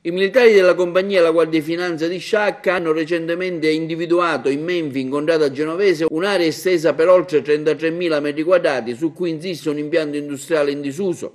I militari della compagnia La Guardia di Finanza di Sciacca hanno recentemente individuato in Menfi, in contrada genovese, un'area estesa per oltre 33.000 metri quadrati su cui insiste un impianto industriale in disuso.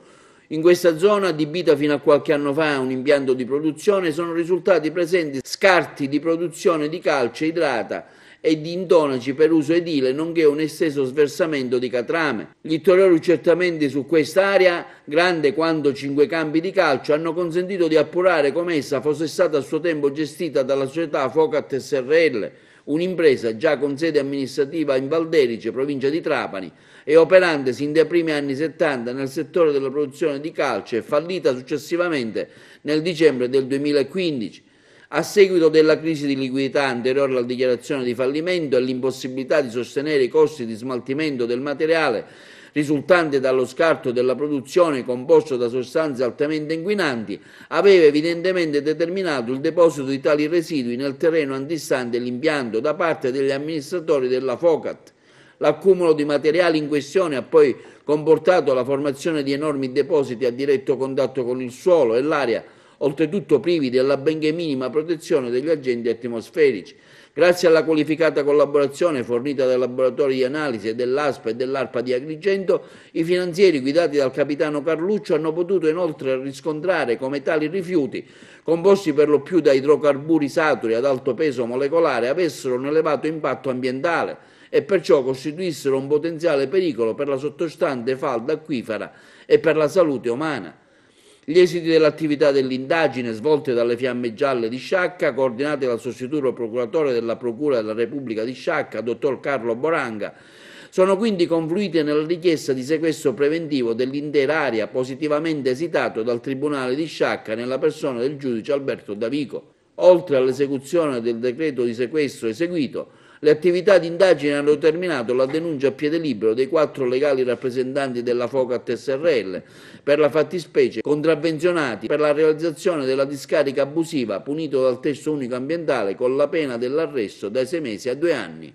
In questa zona, adibita fino a qualche anno fa a un impianto di produzione, sono risultati presenti scarti di produzione di calce idrata e di intonaci per uso edile, nonché un esteso sversamento di catrame. Gli ulteriori accertamenti su quest'area, grande quanto cinque campi di calcio, hanno consentito di appurare come essa fosse stata a suo tempo gestita dalla società Focat SRL, un'impresa già con sede amministrativa in Valderice, provincia di Trapani, e operante sin dai primi anni 70 nel settore della produzione di calcio e fallita successivamente nel dicembre del 2015 a seguito della crisi di liquidità anteriore alla dichiarazione di fallimento e l'impossibilità di sostenere i costi di smaltimento del materiale risultante dallo scarto della produzione composto da sostanze altamente inquinanti, aveva evidentemente determinato il deposito di tali residui nel terreno antistante l'impianto da parte degli amministratori della FOCAT. L'accumulo di materiali in questione ha poi comportato la formazione di enormi depositi a diretto contatto con il suolo e l'aria oltretutto privi della benché minima protezione degli agenti atmosferici. Grazie alla qualificata collaborazione fornita dai laboratori di analisi e dell'ASPA e dell'ARPA di Agrigento, i finanzieri guidati dal capitano Carluccio hanno potuto inoltre riscontrare come tali rifiuti, composti per lo più da idrocarburi saturi ad alto peso molecolare, avessero un elevato impatto ambientale e perciò costituissero un potenziale pericolo per la sottostante falda acquifera e per la salute umana. Gli esiti dell'attività dell'indagine svolte dalle Fiamme Gialle di Sciacca, coordinate dal sostituto procuratore della Procura della Repubblica di Sciacca, dottor Carlo Boranga, sono quindi confluite nella richiesta di sequestro preventivo dell'intera area positivamente esitato dal Tribunale di Sciacca nella persona del giudice Alberto Davico. Oltre all'esecuzione del decreto di sequestro eseguito, le attività di indagine hanno determinato la denuncia a piede libero dei quattro legali rappresentanti della Focat SRL per la fattispecie contravvenzionati per la realizzazione della discarica abusiva punito dal testo unico ambientale con la pena dell'arresto dai sei mesi a due anni.